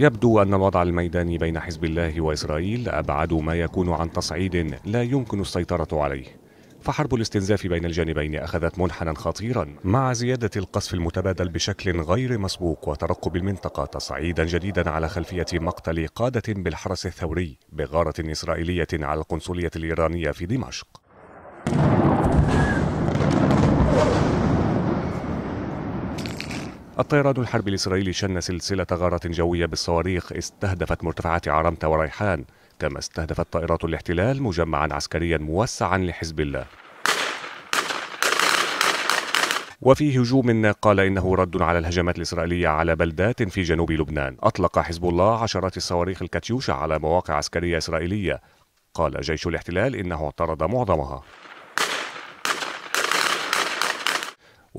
يبدو أن الوضع الميداني بين حزب الله وإسرائيل أبعد ما يكون عن تصعيد لا يمكن السيطرة عليه فحرب الاستنزاف بين الجانبين أخذت منحنى خطيرا مع زيادة القصف المتبادل بشكل غير مسبوق وترقب المنطقة تصعيدا جديدا على خلفية مقتل قادة بالحرس الثوري بغارة إسرائيلية على القنصلية الإيرانية في دمشق الطيران الحربي الإسرائيلي شن سلسلة غارات جوية بالصواريخ استهدفت مرتفعات عرمت وريحان كما استهدفت طائرات الاحتلال مجمعا عسكريا موسعا لحزب الله وفي هجوم قال انه رد على الهجمات الاسرائيليه على بلدات في جنوب لبنان، اطلق حزب الله عشرات الصواريخ الكاتيوشا على مواقع عسكريه اسرائيليه، قال جيش الاحتلال انه اعترض معظمها.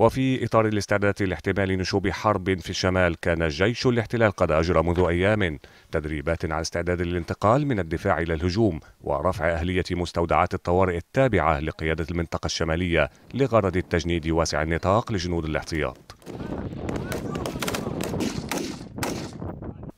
وفي إطار الاستعداد لاحتمال نشوب حرب في الشمال كان جيش الاحتلال قد أجرى منذ أيام تدريبات على استعداد الانتقال من الدفاع إلى الهجوم ورفع أهلية مستودعات الطوارئ التابعة لقيادة المنطقة الشمالية لغرض التجنيد واسع النطاق لجنود الاحتياط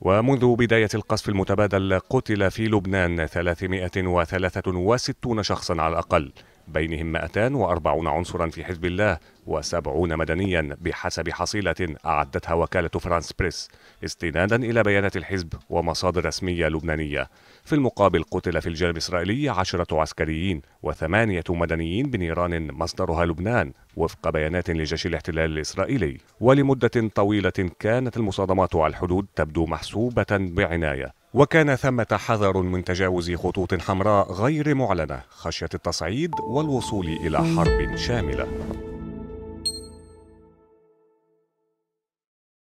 ومنذ بداية القصف المتبادل قتل في لبنان 363 شخصا على الأقل بينهم 240 عنصرا في حزب الله و70 مدنيا بحسب حصيلة أعدتها وكالة فرانس بريس استنادا إلى بيانات الحزب ومصادر رسمية لبنانية في المقابل قتل في الجانب الإسرائيلي عشرة عسكريين وثمانية مدنيين بنيران مصدرها لبنان وفق بيانات لجيش الاحتلال الإسرائيلي ولمدة طويلة كانت المصادمات على الحدود تبدو محسوبة بعناية وكان ثمة حذر من تجاوز خطوط حمراء غير معلنة خشية التصعيد والوصول إلى حرب شاملة